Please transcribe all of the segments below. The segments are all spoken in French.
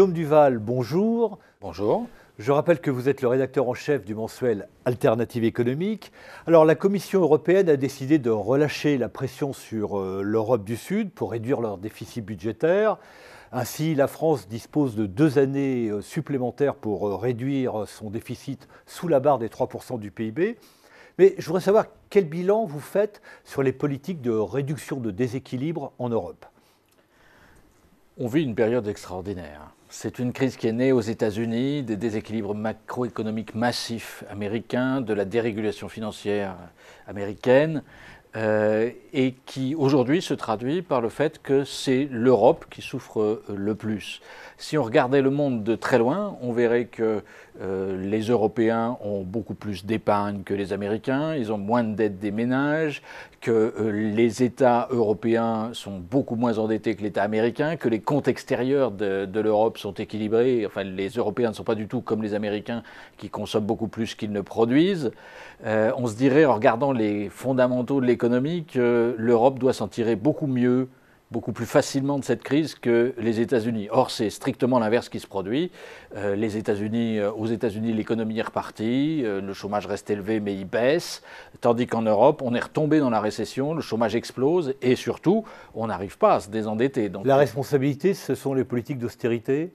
Guillaume Duval, bonjour. Bonjour. Je rappelle que vous êtes le rédacteur en chef du mensuel Alternative économique. Alors la Commission européenne a décidé de relâcher la pression sur euh, l'Europe du Sud pour réduire leur déficit budgétaire. Ainsi, la France dispose de deux années euh, supplémentaires pour euh, réduire son déficit sous la barre des 3% du PIB. Mais je voudrais savoir quel bilan vous faites sur les politiques de réduction de déséquilibre en Europe. On vit une période extraordinaire. C'est une crise qui est née aux États-Unis, des déséquilibres macroéconomiques massifs américains, de la dérégulation financière américaine, euh, et qui aujourd'hui se traduit par le fait que c'est l'Europe qui souffre euh, le plus. Si on regardait le monde de très loin, on verrait que euh, les Européens ont beaucoup plus d'épargne que les Américains, ils ont moins de dettes des ménages, que euh, les États européens sont beaucoup moins endettés que l'État américain, que les comptes extérieurs de, l'Europe sont équilibrés. Enfin, les Européens ne sont pas du tout comme les Américains qui consomment beaucoup plus qu'ils ne produisent. Euh, on se dirait, en regardant les fondamentaux de l'économie, que l'Europe doit s'en tirer beaucoup mieux beaucoup plus facilement de cette crise que les États-Unis. Or, c'est strictement l'inverse qui se produit. Euh, les États-Unis, euh, aux États-Unis, l'économie est repartie, euh, le chômage reste élevé mais il baisse, tandis qu'en Europe, on est retombé dans la récession, le chômage explose et surtout, on n'arrive pas à se désendetter. La responsabilité, ce sont les politiques d'austérité.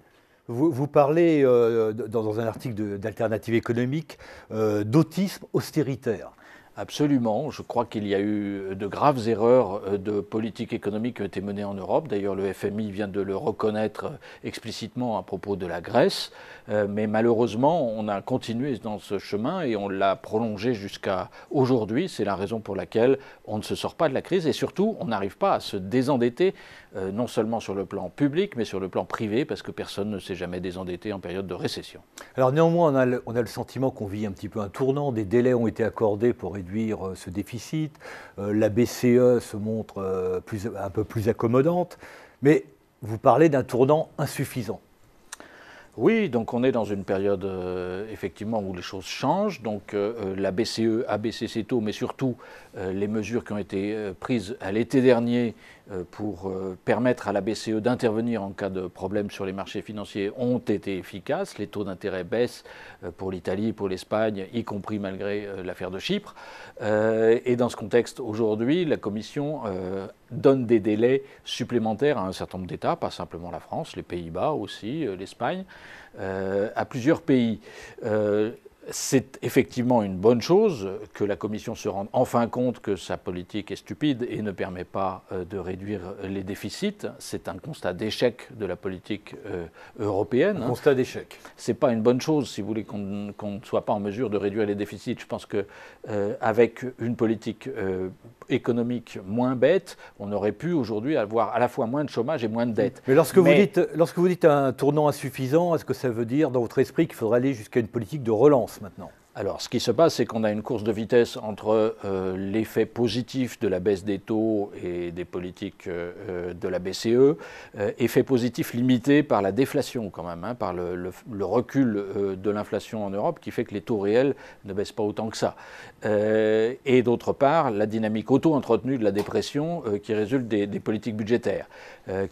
Vous, parlez dans, dans, un article d'Alternative économique d'autisme austéritaire. Absolument. Je crois qu'il y a eu de graves erreurs euh, de politique économique qui ont été menées en Europe. D'ailleurs, le FMI vient de le reconnaître euh, explicitement à propos de la Grèce. Euh, mais malheureusement, on a continué dans ce chemin et on l'a prolongé jusqu'à aujourd'hui. C'est la raison pour laquelle on ne se sort pas de la crise et surtout, on n'arrive pas à se désendetter, non seulement sur le plan public, mais sur le plan privé, parce que personne ne s'est jamais désendetté en période de récession. Alors néanmoins, on a le, sentiment qu'on vit un petit peu un tournant. Des délais ont été accordés pour euh, ce déficit. Euh, la BCE se montre euh, un peu plus accommodante. Mais vous parlez d'un tournant insuffisant. Oui, donc on est dans une période euh, effectivement où les choses changent. Donc euh, euh, la BCE a baissé ses taux, mais surtout les mesures qui ont été prises à l'été dernier pour permettre à la BCE d'intervenir en cas de problème sur les marchés financiers ont été efficaces. Les taux d'intérêt baissent pour l'Italie, pour l'Espagne, y compris malgré l'affaire de Chypre. et dans ce contexte, aujourd'hui, la Commission donne des délais supplémentaires à un certain nombre d'États, pas simplement la France, les Pays-Bas aussi, l'Espagne. Euh, à plusieurs pays. Euh, c'est effectivement une bonne chose que la Commission se rende enfin compte que sa politique est stupide et ne permet pas euh, de réduire les déficits. C'est un constat d'échec de la politique euh, européenne. Un constat d'échec. Ce n'est pas une bonne chose, si vous voulez, qu'on ne soit pas en mesure de réduire les déficits. Je pense qu'avec euh, une politique économique moins bête, on aurait pu aujourd'hui avoir à la fois moins de chômage et moins de dettes. Mais lorsque vous dites, lorsque vous dites un tournant insuffisant, est-ce que ça veut dire dans votre esprit qu'il faudrait aller jusqu'à une politique de relance maintenant alors, ce qui se passe, c'est qu'on a une course de vitesse entre euh, l'effet positif de la baisse des taux et des politiques euh, euh, de la BCE, effet positif limité par la déflation quand même, hein, par le, recul de l'inflation en Europe, qui fait que les taux réels ne baissent pas autant que ça. et d'autre part, la dynamique auto-entretenue de la dépression qui résulte des, des politiques budgétaires.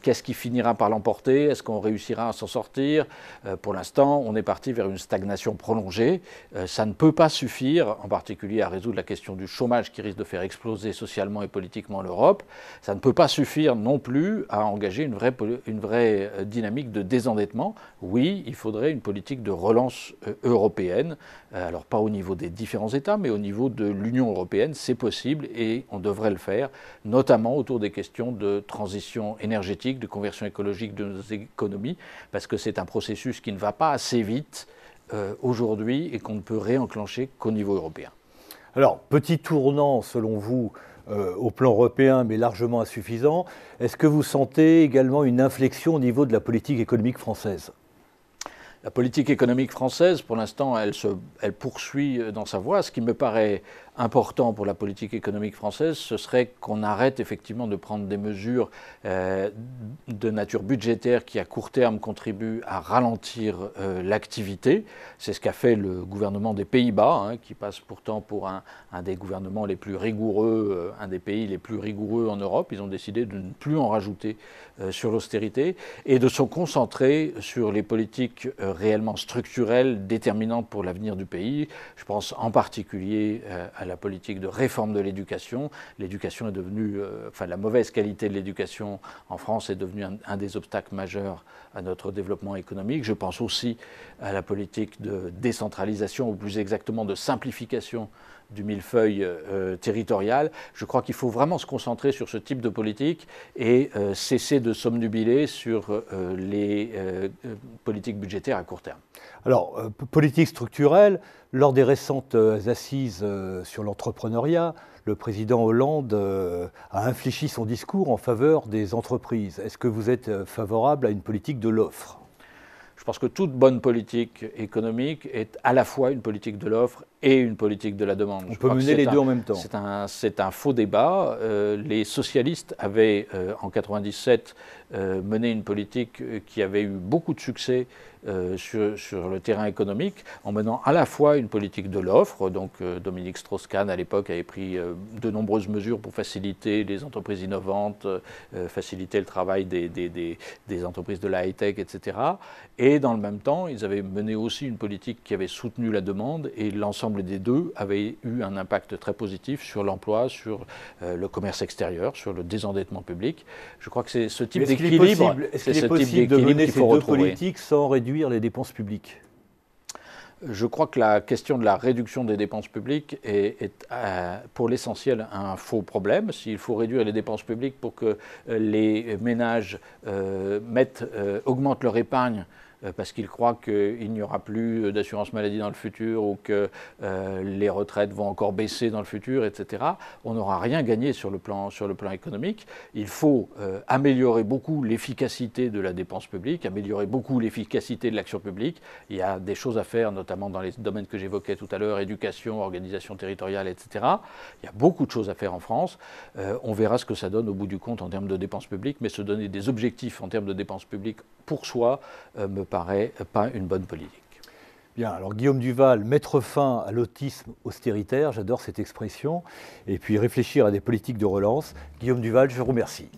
Qu'est-ce qui finira par l'emporter Est-ce qu'on réussira à s'en sortir Pour l'instant, on est parti vers une stagnation prolongée. ça ne peut pas suffire, en particulier à résoudre la question du chômage qui risque de faire exploser socialement et politiquement l'Europe. Ça ne peut pas suffire non plus à engager une vraie, une vraie euh, dynamique de désendettement. Oui, il faudrait une politique de relance euh, européenne. Euh, alors pas au niveau des différents États, mais au niveau de l'Union européenne, c'est possible et on devrait le faire, notamment autour des questions de transition énergétique, de conversion écologique de nos économies, parce que c'est un processus qui ne va pas assez vite. Euh, aujourd'hui et qu'on ne peut réenclencher qu'au niveau européen. Alors, petit tournant selon vous euh, au plan européen, mais largement insuffisant, est-ce que vous sentez également une inflexion au niveau de la politique économique française la politique économique française, pour l'instant, elle, elle, poursuit euh, dans sa voie. Ce qui me paraît important pour la politique économique française, ce serait qu'on arrête effectivement de prendre des mesures euh, de nature budgétaire qui, à court terme, contribuent à ralentir euh, l'activité. C'est ce qu'a fait le gouvernement des Pays-Bas, hein, qui passe pourtant pour un, des gouvernements les plus rigoureux, un des pays les plus rigoureux en Europe. Ils ont décidé de ne plus en rajouter sur l'austérité et de se concentrer sur les politiques réellement structurelles, déterminantes pour l'avenir du pays. Je pense en particulier euh, à la politique de réforme de l'éducation. L'éducation est devenue, euh, enfin la mauvaise qualité de l'éducation en France est devenue un, des obstacles majeurs à notre développement économique. Je pense aussi à la politique de décentralisation, ou plus exactement de simplification du millefeuille euh, territorial. Je crois qu'il faut vraiment se concentrer sur ce type de politique et cesser de somnubiler sur les politiques budgétaires alors, euh, politique structurelle, lors des récentes euh, assises euh, sur l'entrepreneuriat, le président Hollande a infléchi son discours en faveur des entreprises. Est-ce que vous êtes favorable à une politique de l'offre je pense que toute bonne politique économique est à la fois une politique de l'offre et une politique de la demande. On peut mener les deux en même temps. C'est un, faux débat. Euh, les socialistes avaient, euh, en 1997, euh, mené une politique qui avait eu beaucoup de succès sur, le terrain économique, en menant à la fois une politique de l'offre. Donc Dominique Strauss-Kahn, à l'époque, avait pris de nombreuses mesures pour faciliter les entreprises innovantes, faciliter le travail des, des entreprises de la high-tech, etc. Et et dans le même temps, ils avaient mené aussi une politique qui avait soutenu la demande et l'ensemble des deux avait eu un impact très positif sur l'emploi, sur euh, le commerce extérieur, sur le désendettement public. Je crois que c'est ce type d'équilibre. Est-ce possible de mener ces deux politiques sans réduire les dépenses publiques je crois que la question de la réduction des dépenses publiques est, euh, pour l'essentiel un faux problème. S'il faut réduire les dépenses publiques pour que euh, les ménages mettent, augmentent leur épargne euh, parce qu'ils croient qu'il n'y aura plus euh, d'assurance maladie dans le futur ou que euh, les retraites vont encore baisser dans le futur, etc., on n'aura rien gagné sur le plan, sur le plan économique. Il faut améliorer beaucoup l'efficacité de la dépense publique, améliorer beaucoup l'efficacité de l'action publique. Il y a des choses à faire, notamment dans les domaines que j'évoquais tout à l'heure, éducation, organisation territoriale, etc. Il y a beaucoup de choses à faire en France. on verra ce que ça donne au bout du compte en termes de dépenses publiques, mais se donner des objectifs en termes de dépenses publiques pour soi, euh, me paraît pas une bonne politique. Bien, alors Guillaume Duval, mettre fin à l'autisme austéritaire, j'adore cette expression, et puis réfléchir à des politiques de relance. Guillaume Duval, je vous remercie.